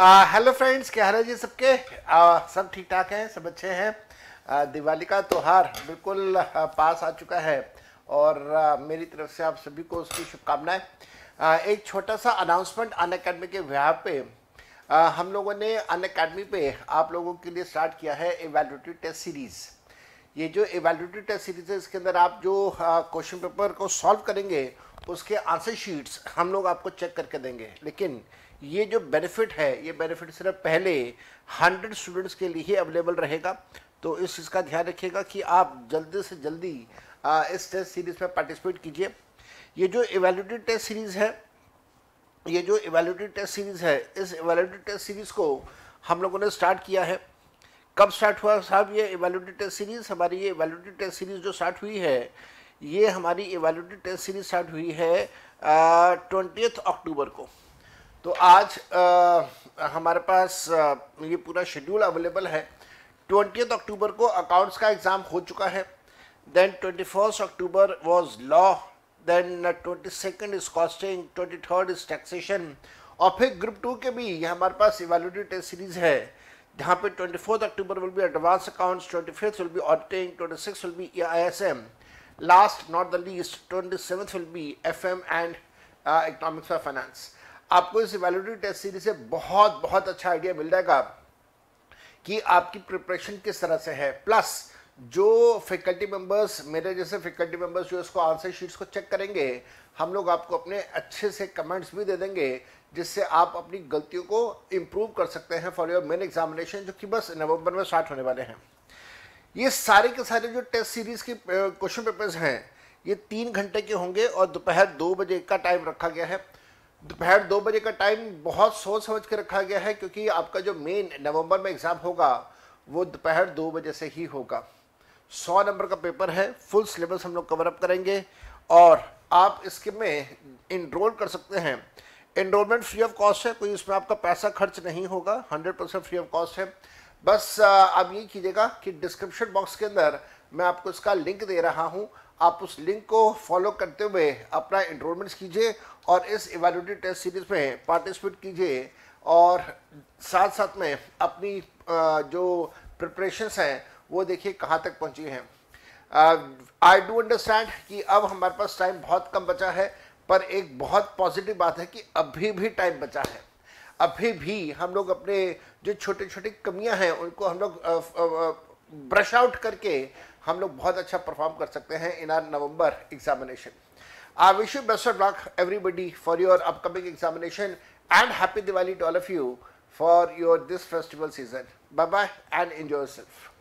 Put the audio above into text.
hello friends क्या हाल है जी सबके सब ठीक ठाक हैं सब अच्छे हैं दिवाली का त्यौहार बिल्कुल पास आ चुका है और मेरी तरफ से आप सभी को उसकी शुभकामनाएं एक छोटा सा अनाउंसमेंट अन अकेडमी के विवाह पे हम लोगों ने अन अकेडमी पे आप लोगों के लिए स्टार्ट किया है एवेलुटिव टेस्ट सीरीज़ ये जो एवेल्यूटरी टेस्ट सीरीज़ है इसके अंदर आप जो क्वेश्चन पेपर को सॉल्व करेंगे उसके आंसर शीट्स हम लोग आपको चेक करके देंगे लेकिन ये जो बेनिफिट है ये बेनिफिट सिर्फ पहले हंड्रेड स्टूडेंट्स के लिए ही अवेलेबल रहेगा तो इस चीज़ का ध्यान रखिएगा कि आप जल्दी से जल्दी आ, इस टेस्ट सीरीज़ में पार्टिसिपेट कीजिए ये जो एवेल्यूटेड टेस्ट सीरीज़ है ये जो इवेल्यूटिव टेस्ट सीरीज़ है इस इवेल्यूटिव टेस्ट सीरीज़ को हम लोगों ने स्टार्ट किया है कब स्टार्ट हुआ साहब ये एवेल्यूटेड टेस्ट सीरीज़ हमारी ये इवेल्यूटिव टेस्ट सीरीज़ जो स्टार्ट हुई है ये हमारी एवेल्यूटी टेस्ट सीरीज स्टार्ट हुई है ट्वेंटी अक्टूबर को तो आज आ, हमारे पास आ, ये पूरा शेड्यूल अवेलेबल है ट्वेंटी अक्टूबर को अकाउंट्स का एग्ज़ाम हो चुका है then twenty first October was law then twenty second is costing twenty third is taxation और फिर ग्रुप टू के भी हमारे पास इवेल्यूटी टेस्ट सीरीज है जहाँ पे twenty fourth October will be advance accounts twenty fifth will be auditing twenty six will be I S M last not the least twenty seventh will be F M and economics of finance आपको इस validity test series से बहुत बहुत अच्छा idea मिल जाएगा कि आपकी preparation किस तरह से है प्लस जो फैकल्टी मेंबर्स मेरे जैसे फैकल्टी मेंबर्स जो इसको आंसर शीट्स को चेक करेंगे हम लोग आपको अपने अच्छे से कमेंट्स भी दे देंगे जिससे आप अपनी गलतियों को इम्प्रूव कर सकते हैं फॉर योर मेन एग्जामिनेशन जो कि बस नवंबर में स्टार्ट होने वाले हैं ये सारे के सारे जो टेस्ट सीरीज के क्वेश्चन पेपर्स हैं ये तीन घंटे के होंगे और दोपहर दो बजे का टाइम रखा गया है दोपहर दो बजे का टाइम बहुत सोच समझ के रखा गया है क्योंकि आपका जो मेन नवंबर में एग्ज़ाम होगा वो दोपहर दो बजे से ही होगा सौ नंबर का पेपर है फुल सिलेबस हम लोग कवरअप करेंगे और आप इसके में इनरोल कर सकते हैं इनरोलमेंट फ्री ऑफ कॉस्ट है कोई उसमें आपका पैसा खर्च नहीं होगा hundred percent free of cost है बस आप ये कीजिएगा कि डिस्क्रिप्शन बॉक्स के अंदर मैं आपको इसका लिंक दे रहा हूँ आप उस लिंक को फॉलो करते हुए अपना इनरोलमेंट्स कीजिए और इस इवेल्यूटी टेस्ट सीरीज़ में पार्टिसिपेट कीजिए और साथ साथ में अपनी जो प्रिपरेशंस हैं वो देखिए कहाँ तक पहुँची हैं आई डू अंडरस्टैंड कि अब हमारे पास टाइम बहुत कम बचा है पर एक बहुत पॉजिटिव बात है कि अभी भी टाइम बचा है अभी भी हम लोग अपने जो छोटे छोटे कमियां हैं उनको हम लोग ब्रश आउट करके हम लोग बहुत अच्छा परफॉर्म कर सकते हैं in our November examination I wish you best of luck everybody for your upcoming examination and happy Diwali to all of you for your this festival season bye bye and enjoy self